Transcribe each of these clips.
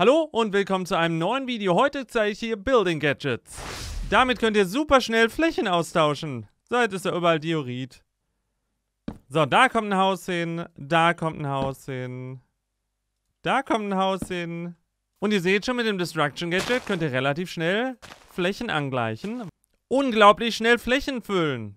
Hallo und willkommen zu einem neuen Video. Heute zeige ich hier Building Gadgets. Damit könnt ihr super schnell Flächen austauschen. So, jetzt ist da überall Diorit. So, da kommt ein Haus hin, da kommt ein Haus hin, da kommt ein Haus hin. Und ihr seht schon, mit dem Destruction Gadget könnt ihr relativ schnell Flächen angleichen. Unglaublich schnell Flächen füllen.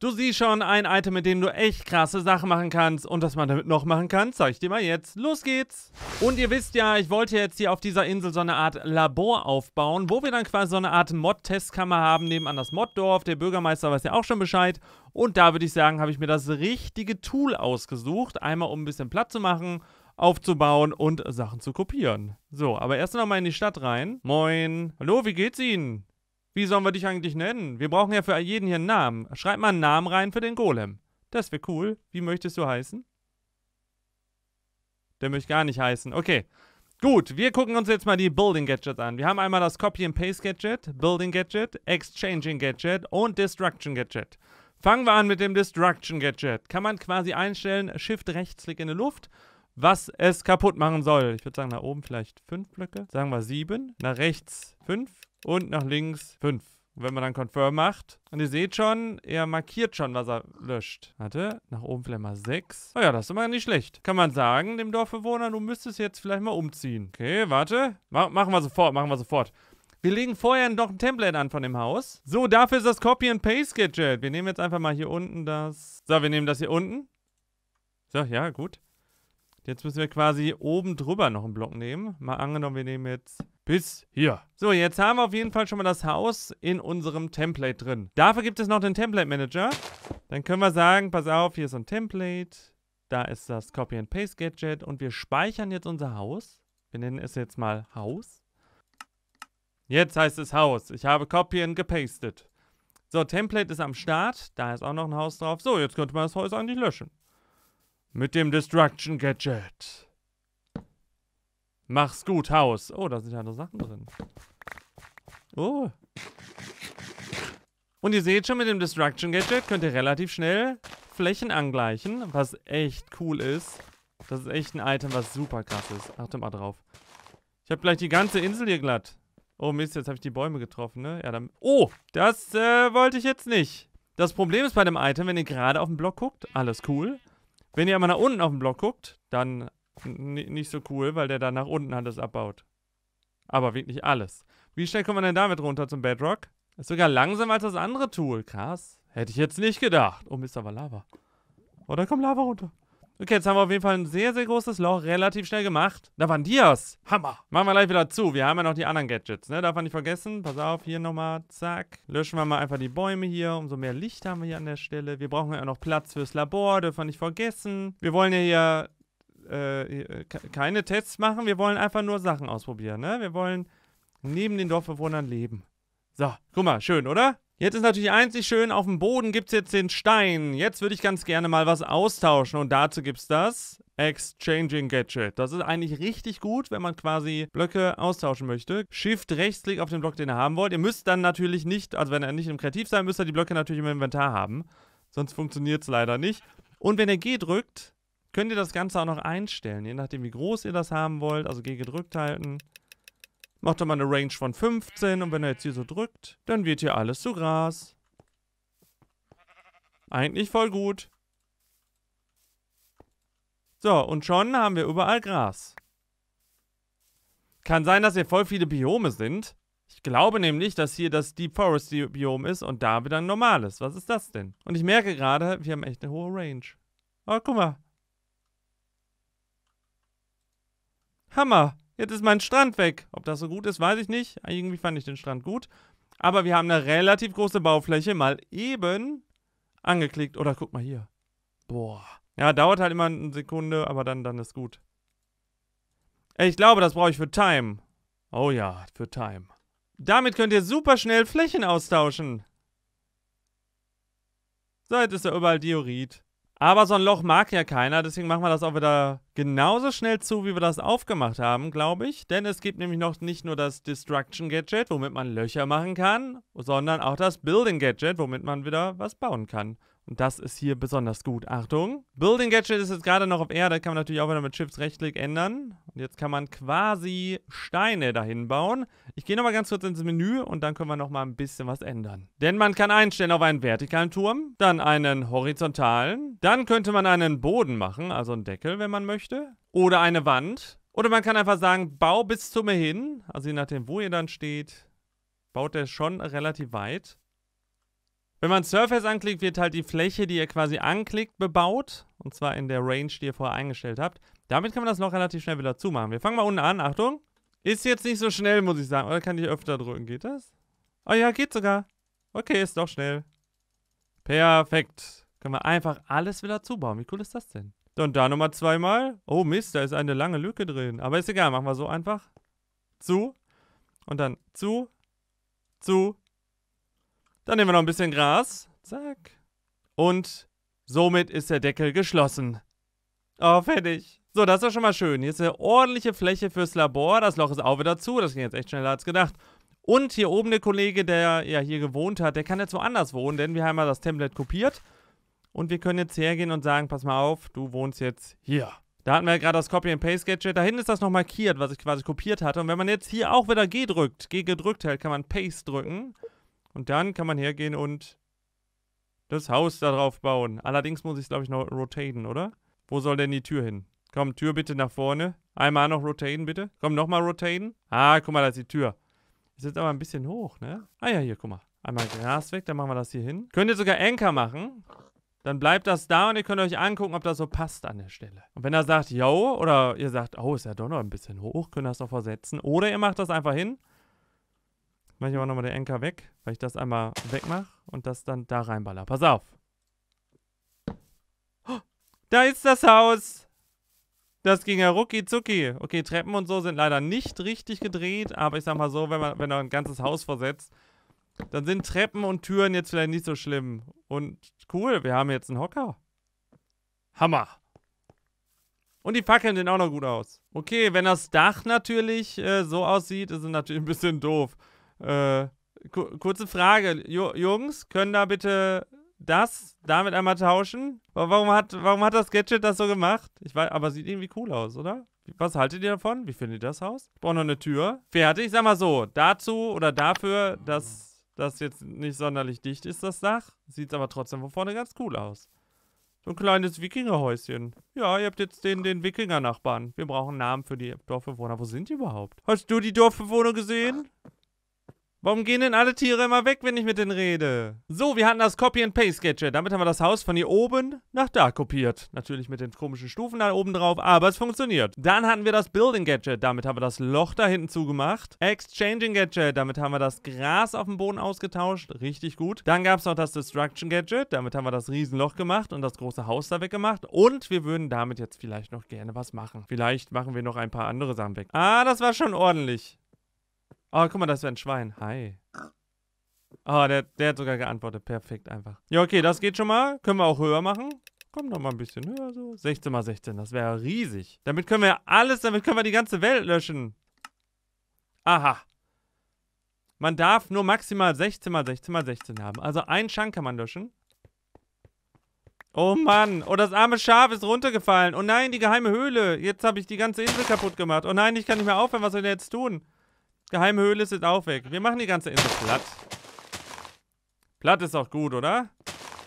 Du siehst schon ein Item, mit dem du echt krasse Sachen machen kannst und was man damit noch machen kann, zeige ich dir mal jetzt. Los geht's! Und ihr wisst ja, ich wollte jetzt hier auf dieser Insel so eine Art Labor aufbauen, wo wir dann quasi so eine Art Mod-Testkammer haben, nebenan das Moddorf. Der Bürgermeister weiß ja auch schon Bescheid. Und da würde ich sagen, habe ich mir das richtige Tool ausgesucht. Einmal, um ein bisschen Platz zu machen aufzubauen und Sachen zu kopieren. So, aber erst noch mal in die Stadt rein. Moin. Hallo, wie geht's Ihnen? Wie sollen wir dich eigentlich nennen? Wir brauchen ja für jeden hier einen Namen. Schreib mal einen Namen rein für den Golem. Das wäre cool. Wie möchtest du heißen? Der möchte gar nicht heißen. Okay. Gut, wir gucken uns jetzt mal die Building Gadgets an. Wir haben einmal das Copy and Paste Gadget, Building Gadget, Exchanging Gadget und Destruction Gadget. Fangen wir an mit dem Destruction Gadget. Kann man quasi einstellen, Shift rechts, rechtsklick in die Luft, was es kaputt machen soll. Ich würde sagen, nach oben vielleicht fünf Blöcke, sagen wir sieben, nach rechts fünf, und nach links 5. Wenn man dann Confirm macht. Und ihr seht schon, er markiert schon, was er löscht. Warte, nach oben vielleicht mal 6. Oh ja, das ist immer nicht schlecht. Kann man sagen, dem Dorfbewohner, du müsstest jetzt vielleicht mal umziehen. Okay, warte. Mach, machen wir sofort, machen wir sofort. Wir legen vorher noch ein Template an von dem Haus. So, dafür ist das Copy and Paste Gadget. Wir nehmen jetzt einfach mal hier unten das. So, wir nehmen das hier unten. So, ja, gut. Jetzt müssen wir quasi oben drüber noch einen Block nehmen. Mal angenommen, wir nehmen jetzt bis hier. So, jetzt haben wir auf jeden Fall schon mal das Haus in unserem Template drin. Dafür gibt es noch den Template Manager. Dann können wir sagen, pass auf, hier ist ein Template. Da ist das Copy-and-Paste-Gadget. Und wir speichern jetzt unser Haus. Wir nennen es jetzt mal Haus. Jetzt heißt es Haus. Ich habe Copy and gepastet. So, Template ist am Start. Da ist auch noch ein Haus drauf. So, jetzt könnte man das Haus eigentlich löschen. Mit dem Destruction Gadget. Mach's gut, Haus. Oh, da sind ja noch Sachen drin. Oh. Und ihr seht schon, mit dem Destruction Gadget könnt ihr relativ schnell Flächen angleichen, was echt cool ist. Das ist echt ein Item, was super krass ist. Achte mal drauf. Ich habe gleich die ganze Insel hier glatt. Oh Mist, jetzt habe ich die Bäume getroffen, ne? Ja, dann... Oh, das äh, wollte ich jetzt nicht. Das Problem ist bei dem Item, wenn ihr gerade auf den Block guckt, alles cool. Wenn ihr aber nach unten auf den Block guckt, dann nicht so cool, weil der da nach unten alles abbaut. Aber wirklich alles. Wie schnell kommt man denn damit runter zum Bedrock? Ist sogar langsamer als das andere Tool. Krass. Hätte ich jetzt nicht gedacht. Oh Mist, aber Lava. Oh, da kommt Lava runter. Okay, jetzt haben wir auf jeden Fall ein sehr, sehr großes Loch relativ schnell gemacht. Da waren Dias. Hammer. Machen wir gleich wieder zu. Wir haben ja noch die anderen Gadgets, ne? Darf man nicht vergessen. Pass auf, hier nochmal. Zack. Löschen wir mal einfach die Bäume hier. Umso mehr Licht haben wir hier an der Stelle. Wir brauchen ja auch noch Platz fürs Labor. Dürfen wir nicht vergessen. Wir wollen ja hier äh, äh keine Tests machen. Wir wollen einfach nur Sachen ausprobieren, ne? Wir wollen neben den Dorfbewohnern leben. So, guck mal, schön, oder? Jetzt ist natürlich einzig schön, auf dem Boden gibt es jetzt den Stein. Jetzt würde ich ganz gerne mal was austauschen und dazu gibt es das Exchanging Gadget. Das ist eigentlich richtig gut, wenn man quasi Blöcke austauschen möchte. Shift Rechtsklick auf den Block, den ihr haben wollt. Ihr müsst dann natürlich nicht, also wenn ihr nicht im Kreativ sein müsst ihr die Blöcke natürlich im Inventar haben. Sonst funktioniert es leider nicht. Und wenn ihr G drückt, könnt ihr das Ganze auch noch einstellen, je nachdem wie groß ihr das haben wollt. Also G gedrückt halten. Macht er mal eine Range von 15 und wenn er jetzt hier so drückt, dann wird hier alles zu Gras. Eigentlich voll gut. So, und schon haben wir überall Gras. Kann sein, dass hier voll viele Biome sind. Ich glaube nämlich, dass hier das Deep Forest Biom ist und da wieder ein normales. Was ist das denn? Und ich merke gerade, wir haben echt eine hohe Range. Oh, guck mal. Hammer. Jetzt ist mein Strand weg. Ob das so gut ist, weiß ich nicht. Irgendwie fand ich den Strand gut. Aber wir haben eine relativ große Baufläche mal eben angeklickt. Oder guck mal hier. Boah. Ja, dauert halt immer eine Sekunde, aber dann, dann ist gut. Ich glaube, das brauche ich für Time. Oh ja, für Time. Damit könnt ihr super schnell Flächen austauschen. So, jetzt ist da überall Diorit. Aber so ein Loch mag ja keiner, deswegen machen wir das auch wieder genauso schnell zu, wie wir das aufgemacht haben, glaube ich. Denn es gibt nämlich noch nicht nur das Destruction Gadget, womit man Löcher machen kann, sondern auch das Building Gadget, womit man wieder was bauen kann das ist hier besonders gut. Achtung. Building Gadget ist jetzt gerade noch auf Erde. Kann man natürlich auch wieder mit Chips Rechtsklick ändern. Und jetzt kann man quasi Steine dahin bauen. Ich gehe nochmal ganz kurz ins Menü und dann können wir nochmal ein bisschen was ändern. Denn man kann einstellen auf einen vertikalen Turm, dann einen horizontalen. Dann könnte man einen Boden machen, also einen Deckel, wenn man möchte. Oder eine Wand. Oder man kann einfach sagen, bau bis zu mir hin. Also je nachdem, wo ihr dann steht, baut er schon relativ weit. Wenn man Surface anklickt, wird halt die Fläche, die ihr quasi anklickt, bebaut. Und zwar in der Range, die ihr vorher eingestellt habt. Damit kann man das noch relativ schnell wieder zumachen. Wir fangen mal unten an. Achtung. Ist jetzt nicht so schnell, muss ich sagen. Oder kann ich öfter drücken? Geht das? Oh ja, geht sogar. Okay, ist doch schnell. Perfekt. Können wir einfach alles wieder zubauen. Wie cool ist das denn? Dann da nochmal zweimal. Oh Mist, da ist eine lange Lücke drin. Aber ist egal, machen wir so einfach. Zu. Und dann zu. Zu. Dann nehmen wir noch ein bisschen Gras. Zack. Und somit ist der Deckel geschlossen. Oh, fertig. So, das war schon mal schön. Hier ist eine ordentliche Fläche fürs Labor. Das Loch ist auch wieder zu. Das ging jetzt echt schneller als gedacht. Und hier oben der Kollege, der ja hier gewohnt hat, der kann jetzt woanders wohnen, denn wir haben mal das Template kopiert. Und wir können jetzt hergehen und sagen, pass mal auf, du wohnst jetzt hier. Da hatten wir ja gerade das Copy-and-Paste-Gadget. Da hinten ist das noch markiert, was ich quasi kopiert hatte. Und wenn man jetzt hier auch wieder G drückt, G gedrückt hält, kann man Paste drücken. Und dann kann man hergehen und das Haus da drauf bauen. Allerdings muss ich es, glaube ich, noch rotaten, oder? Wo soll denn die Tür hin? Komm, Tür bitte nach vorne. Einmal noch rotaten, bitte. Komm, nochmal rotaten. Ah, guck mal, da ist die Tür. Ist jetzt aber ein bisschen hoch, ne? Ah ja, hier, guck mal. Einmal Gras weg, dann machen wir das hier hin. Könnt ihr sogar Anker machen. Dann bleibt das da und ihr könnt euch angucken, ob das so passt an der Stelle. Und wenn er sagt, yo, oder ihr sagt, oh, ist ja doch noch ein bisschen hoch, könnt ihr das noch versetzen. Oder ihr macht das einfach hin mache ich aber nochmal den Enker weg, weil ich das einmal wegmache und das dann da reinballer. Pass auf. Oh, da ist das Haus. Das ging ja rucki zucki. Okay, Treppen und so sind leider nicht richtig gedreht, aber ich sag mal so, wenn man, wenn ein ganzes Haus versetzt, dann sind Treppen und Türen jetzt vielleicht nicht so schlimm. Und cool, wir haben jetzt einen Hocker. Hammer. Und die Fackeln sehen auch noch gut aus. Okay, wenn das Dach natürlich äh, so aussieht, ist es natürlich ein bisschen doof. Äh, kurze Frage, J Jungs, können da bitte das damit einmal tauschen? Warum hat, warum hat das Gadget das so gemacht? Ich weiß, aber sieht irgendwie cool aus, oder? Was haltet ihr davon? Wie findet ihr das Haus? Ich brauche noch eine Tür. Fertig, sag mal so, dazu oder dafür, dass das jetzt nicht sonderlich dicht ist, das Dach. Sieht es aber trotzdem von vorne ganz cool aus. So ein kleines Wikingerhäuschen. Ja, ihr habt jetzt den, den Wikinger-Nachbarn. Wir brauchen einen Namen für die Dorfbewohner. Wo sind die überhaupt? Hast du die Dorfbewohner gesehen? Warum gehen denn alle Tiere immer weg, wenn ich mit denen rede? So, wir hatten das Copy-and-Paste-Gadget. Damit haben wir das Haus von hier oben nach da kopiert. Natürlich mit den komischen Stufen da oben drauf, aber es funktioniert. Dann hatten wir das Building-Gadget. Damit haben wir das Loch da hinten zugemacht. Exchanging-Gadget. Damit haben wir das Gras auf dem Boden ausgetauscht. Richtig gut. Dann gab es noch das Destruction-Gadget. Damit haben wir das Riesenloch gemacht und das große Haus da weggemacht. Und wir würden damit jetzt vielleicht noch gerne was machen. Vielleicht machen wir noch ein paar andere Sachen weg. Ah, das war schon ordentlich. Oh, guck mal, das wäre ein Schwein. Hi. oh, der, der hat sogar geantwortet. Perfekt einfach. Ja, okay, das geht schon mal. Können wir auch höher machen. Komm noch mal ein bisschen höher so. 16 mal 16, das wäre riesig. Damit können wir alles, damit können wir die ganze Welt löschen. Aha. Man darf nur maximal 16 mal 16 mal 16 haben. Also einen Schank kann man löschen. Oh Mann. Oh, das arme Schaf ist runtergefallen. Oh nein, die geheime Höhle. Jetzt habe ich die ganze Insel kaputt gemacht. Oh nein, ich kann nicht mehr aufhören. Was soll ich denn jetzt tun? Geheime Höhle ist jetzt auch weg. Wir machen die ganze Insel platt. Platt ist auch gut, oder?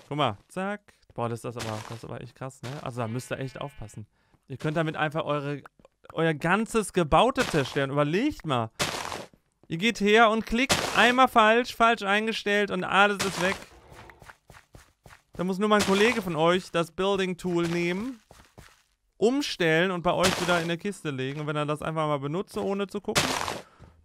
Guck mal. Zack. Boah, das ist das aber, das ist aber echt krass, ne? Also da müsst ihr echt aufpassen. Ihr könnt damit einfach eure, euer ganzes Gebaute zerstören. Überlegt mal. Ihr geht her und klickt einmal falsch, falsch eingestellt und alles ist weg. Da muss nur mein Kollege von euch das Building-Tool nehmen, umstellen und bei euch wieder in der Kiste legen. Und wenn er das einfach mal benutzt, ohne zu gucken,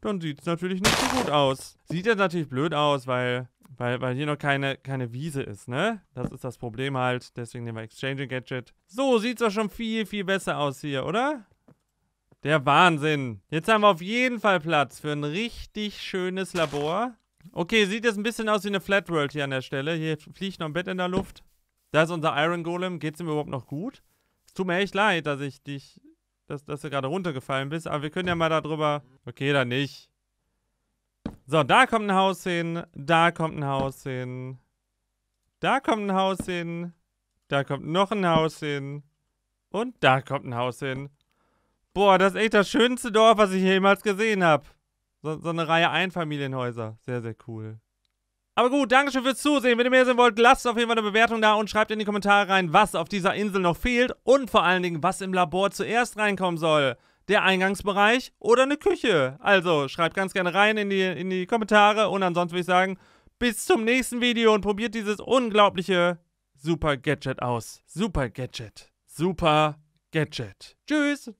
dann sieht es natürlich nicht so gut aus. Sieht jetzt natürlich blöd aus, weil, weil, weil hier noch keine, keine Wiese ist, ne? Das ist das Problem halt. Deswegen nehmen wir Exchange Gadget. So, sieht es doch schon viel, viel besser aus hier, oder? Der Wahnsinn. Jetzt haben wir auf jeden Fall Platz für ein richtig schönes Labor. Okay, sieht jetzt ein bisschen aus wie eine Flat World hier an der Stelle. Hier fliegt noch ein Bett in der Luft. Da ist unser Iron Golem. Geht's ihm überhaupt noch gut? Es tut mir echt leid, dass ich dich dass, dass du gerade runtergefallen bist. Aber wir können ja mal darüber... Okay, dann nicht. So, da kommt ein Haus hin. Da kommt ein Haus hin. Da kommt ein Haus hin. Da kommt noch ein Haus hin. Und da kommt ein Haus hin. Boah, das ist echt das schönste Dorf, was ich jemals gesehen habe. So, so eine Reihe Einfamilienhäuser. Sehr, sehr cool. Aber gut, danke schön fürs Zusehen. Wenn ihr mehr sehen wollt, lasst auf jeden Fall eine Bewertung da und schreibt in die Kommentare rein, was auf dieser Insel noch fehlt und vor allen Dingen, was im Labor zuerst reinkommen soll. Der Eingangsbereich oder eine Küche. Also schreibt ganz gerne rein in die, in die Kommentare und ansonsten würde ich sagen, bis zum nächsten Video und probiert dieses unglaubliche Super Gadget aus. Super Gadget. Super Gadget. Tschüss.